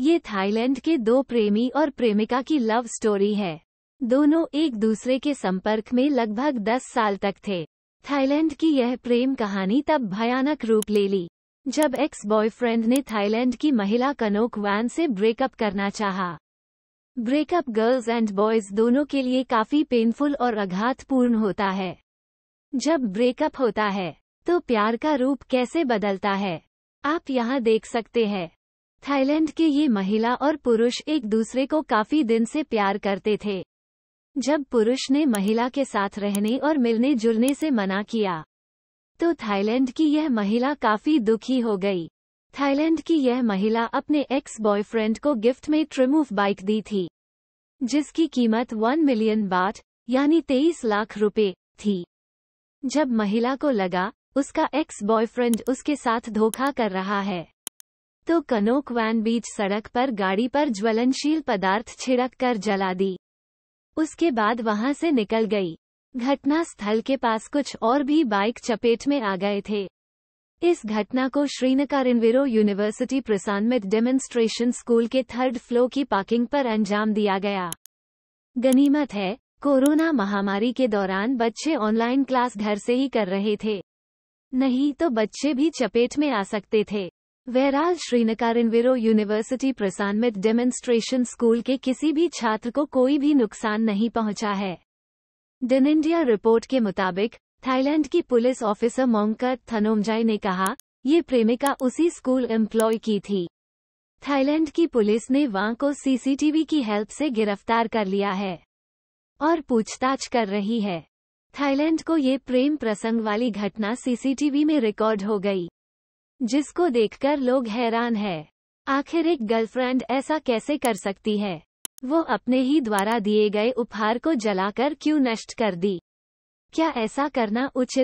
ये थाईलैंड के दो प्रेमी और प्रेमिका की लव स्टोरी है दोनों एक दूसरे के संपर्क में लगभग दस साल तक थे थाईलैंड की यह प्रेम कहानी तब भयानक रूप ले ली जब एक्स बॉयफ्रेंड ने थाईलैंड की महिला कनोक वैन से ब्रेकअप करना चाहा। ब्रेकअप गर्ल्स एंड बॉयज दोनों के लिए काफी पेनफुल और आघातपूर्ण होता है जब ब्रेकअप होता है तो प्यार का रूप कैसे बदलता है आप यहाँ देख सकते हैं थाईलैंड के ये महिला और पुरुष एक दूसरे को काफी दिन से प्यार करते थे जब पुरुष ने महिला के साथ रहने और मिलने जुलने से मना किया तो थाईलैंड की यह महिला काफी दुखी हो गई थाईलैंड की यह महिला अपने एक्स बॉयफ्रेंड को गिफ्ट में ट्रिमूव बाइक दी थी जिसकी कीमत वन मिलियन बाट यानी तेईस लाख रुपए थी जब महिला को लगा उसका एक्स बॉयफ्रेंड उसके साथ धोखा कर रहा है तो कनोक वैन बीच सड़क पर गाड़ी पर ज्वलनशील पदार्थ छिड़क कर जला दी उसके बाद वहां से निकल गई घटना स्थल के पास कुछ और भी बाइक चपेट में आ गए थे इस घटना को इनविरो यूनिवर्सिटी प्रसानमित डेमोन्स्ट्रेशन स्कूल के थर्ड फ्लो की पार्किंग पर अंजाम दिया गया गनीमत है कोरोना महामारी के दौरान बच्चे ऑनलाइन क्लास घर से ही कर रहे थे नहीं तो बच्चे भी चपेट में आ सकते थे वहराज श्रीनकारिनविरो यूनिवर्सिटी प्रसान में डेमोन्स्ट्रेशन स्कूल के किसी भी छात्र को कोई भी नुकसान नहीं पहुंचा है दिन इंडिया रिपोर्ट के मुताबिक थाईलैंड की पुलिस ऑफिसर मोंकर थनोमजाई ने कहा ये प्रेमिका उसी स्कूल एम्प्लॉय की थी थाईलैंड की पुलिस ने वहाँ को सीसीटीवी की हेल्प से गिरफ्तार कर लिया है और पूछताछ कर रही है थाईलैंड को ये प्रेम प्रसंग वाली घटना सीसीटीवी में रिकॉर्ड हो गई जिसको देखकर लोग हैरान है आखिर एक गर्लफ्रेंड ऐसा कैसे कर सकती है वो अपने ही द्वारा दिए गए उपहार को जलाकर क्यों नष्ट कर दी क्या ऐसा करना उचित